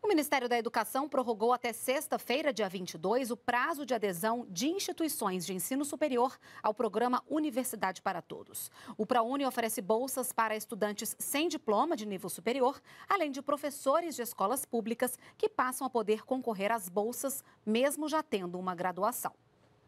O Ministério da Educação prorrogou até sexta-feira, dia 22, o prazo de adesão de instituições de ensino superior ao programa Universidade para Todos. O ProUni oferece bolsas para estudantes sem diploma de nível superior, além de professores de escolas públicas que passam a poder concorrer às bolsas, mesmo já tendo uma graduação.